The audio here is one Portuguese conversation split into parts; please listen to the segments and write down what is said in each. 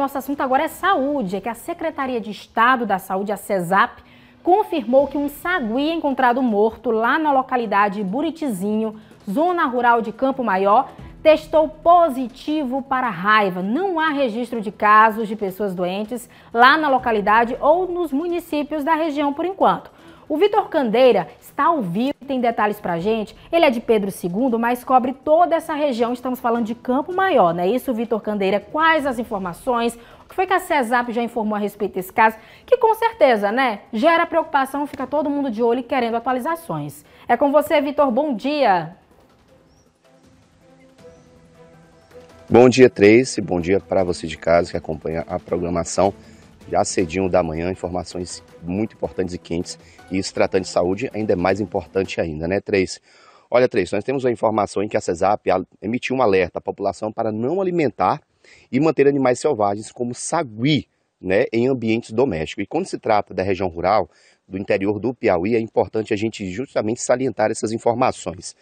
nosso assunto agora é saúde, é que a Secretaria de Estado da Saúde, a CESAP, confirmou que um sagui encontrado morto lá na localidade Buritizinho, zona rural de Campo Maior, testou positivo para raiva. Não há registro de casos de pessoas doentes lá na localidade ou nos municípios da região por enquanto. O Vitor Candeira está ao vivo tem detalhes pra gente. Ele é de Pedro II, mas cobre toda essa região. Estamos falando de Campo Maior, não é isso, Vitor Candeira? Quais as informações? O que foi que a CESAP já informou a respeito desse caso? Que com certeza, né? Gera preocupação, fica todo mundo de olho e querendo atualizações. É com você, Vitor. Bom dia. Bom dia, e Bom dia para você de casa que acompanha a programação já cedinho da manhã, informações muito importantes e quentes. E isso tratando de saúde ainda é mais importante ainda, né, Três? Olha, Três, nós temos uma informação em que a CESAP emitiu um alerta à população para não alimentar e manter animais selvagens como sagui, né, em ambientes domésticos. E quando se trata da região rural, do interior do Piauí, é importante a gente justamente salientar essas informações.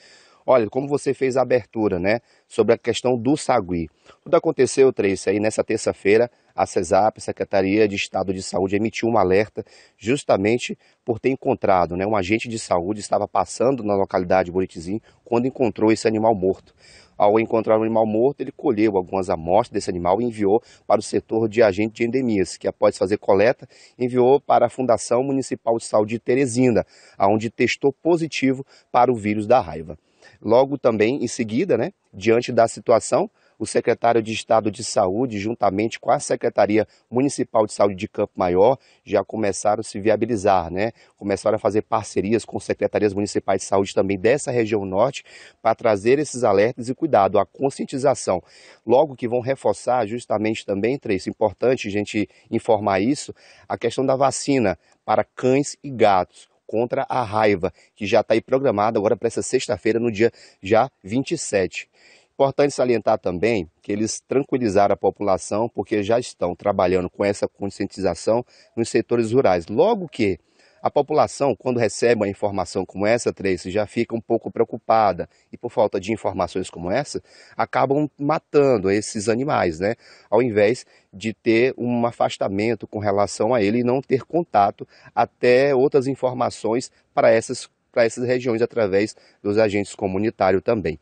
Olha, como você fez a abertura, né? Sobre a questão do Sagui. Tudo aconteceu, Trace, aí nessa terça-feira, a CESAP, Secretaria de Estado de Saúde, emitiu um alerta justamente por ter encontrado, né? Um agente de saúde estava passando na localidade Buritizinho quando encontrou esse animal morto. Ao encontrar o animal morto, ele colheu algumas amostras desse animal e enviou para o setor de agente de endemias, que após fazer coleta, enviou para a Fundação Municipal de Saúde de Teresina, onde testou positivo para o vírus da raiva. Logo também, em seguida, né, diante da situação, o secretário de Estado de Saúde, juntamente com a Secretaria Municipal de Saúde de Campo Maior, já começaram a se viabilizar, né? Começaram a fazer parcerias com secretarias municipais de saúde também dessa região norte para trazer esses alertas e cuidado, a conscientização. Logo que vão reforçar justamente também, Três, importante a gente informar isso, a questão da vacina para cães e gatos contra a raiva, que já está aí programada agora para essa sexta-feira, no dia já 27. Importante salientar também que eles tranquilizaram a população, porque já estão trabalhando com essa conscientização nos setores rurais. Logo que a população, quando recebe uma informação como essa, Tracy, já fica um pouco preocupada e por falta de informações como essa, acabam matando esses animais, né? Ao invés de ter um afastamento com relação a ele e não ter contato até outras informações para essas para essas regiões através dos agentes comunitários também.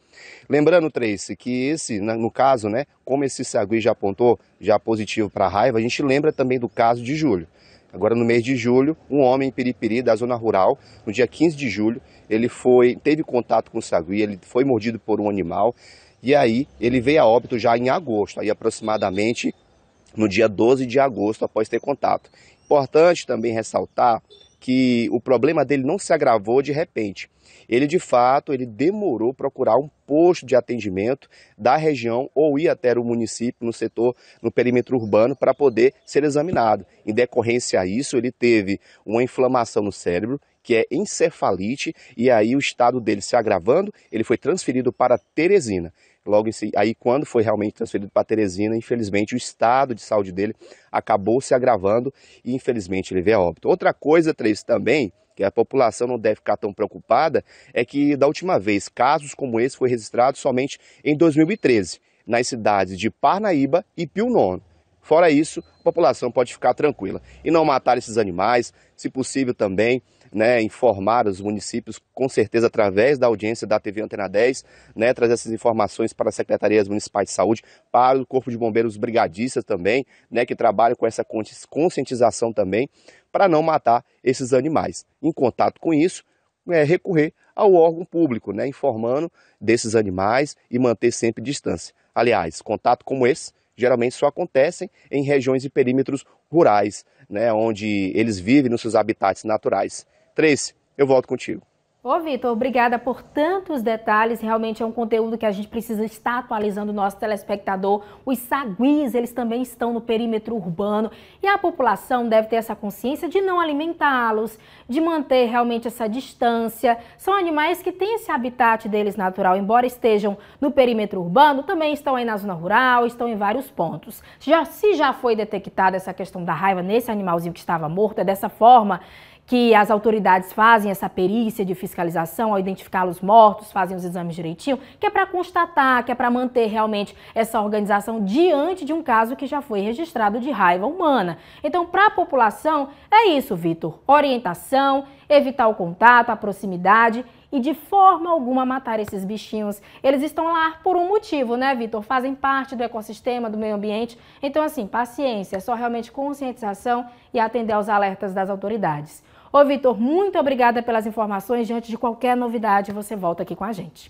Lembrando, Trace, que esse, no caso, né, como esse sagui já apontou, já positivo para raiva, a gente lembra também do caso de julho. Agora, no mês de julho, um homem em Piripiri, da zona rural, no dia 15 de julho, ele foi, teve contato com o sagui, ele foi mordido por um animal, e aí ele veio a óbito já em agosto, aí aproximadamente no dia 12 de agosto, após ter contato. Importante também ressaltar que o problema dele não se agravou de repente. Ele de fato, ele demorou procurar um posto de atendimento da região ou ir até o município no setor, no perímetro urbano para poder ser examinado. Em decorrência a isso, ele teve uma inflamação no cérebro, que é encefalite, e aí o estado dele se agravando, ele foi transferido para Teresina. Logo aí, quando foi realmente transferido para Teresina, infelizmente o estado de saúde dele acabou se agravando e infelizmente ele veio a óbito. Outra coisa, Três, também, que a população não deve ficar tão preocupada, é que da última vez casos como esse foi registrado somente em 2013, nas cidades de Parnaíba e Pio Nono. Fora isso, a população pode ficar tranquila e não matar esses animais, se possível também né, informar os municípios, com certeza, através da audiência da TV Antena 10, né, trazer essas informações para as secretarias municipais de saúde, para o Corpo de Bombeiros Brigadistas também, né, que trabalham com essa conscientização também, para não matar esses animais. Em contato com isso, é, recorrer ao órgão público, né, informando desses animais e manter sempre distância. Aliás, contato como esse geralmente só acontecem em regiões e perímetros rurais, né, onde eles vivem nos seus habitats naturais. 3, eu volto contigo. Ô, Vitor, obrigada por tantos detalhes. Realmente é um conteúdo que a gente precisa estar atualizando o nosso telespectador. Os saguis, eles também estão no perímetro urbano e a população deve ter essa consciência de não alimentá-los, de manter realmente essa distância. São animais que têm esse habitat deles natural, embora estejam no perímetro urbano, também estão aí na zona rural, estão em vários pontos. Já, se já foi detectada essa questão da raiva nesse animalzinho que estava morto, é dessa forma que as autoridades fazem essa perícia de fiscalização ao identificar os mortos, fazem os exames direitinho, que é para constatar, que é para manter realmente essa organização diante de um caso que já foi registrado de raiva humana. Então, para a população, é isso, Vitor. Orientação, evitar o contato, a proximidade e de forma alguma matar esses bichinhos. Eles estão lá por um motivo, né, Vitor? Fazem parte do ecossistema, do meio ambiente. Então, assim, paciência, é só realmente conscientização e atender aos alertas das autoridades. Ô Vitor, muito obrigada pelas informações. Diante de qualquer novidade, você volta aqui com a gente.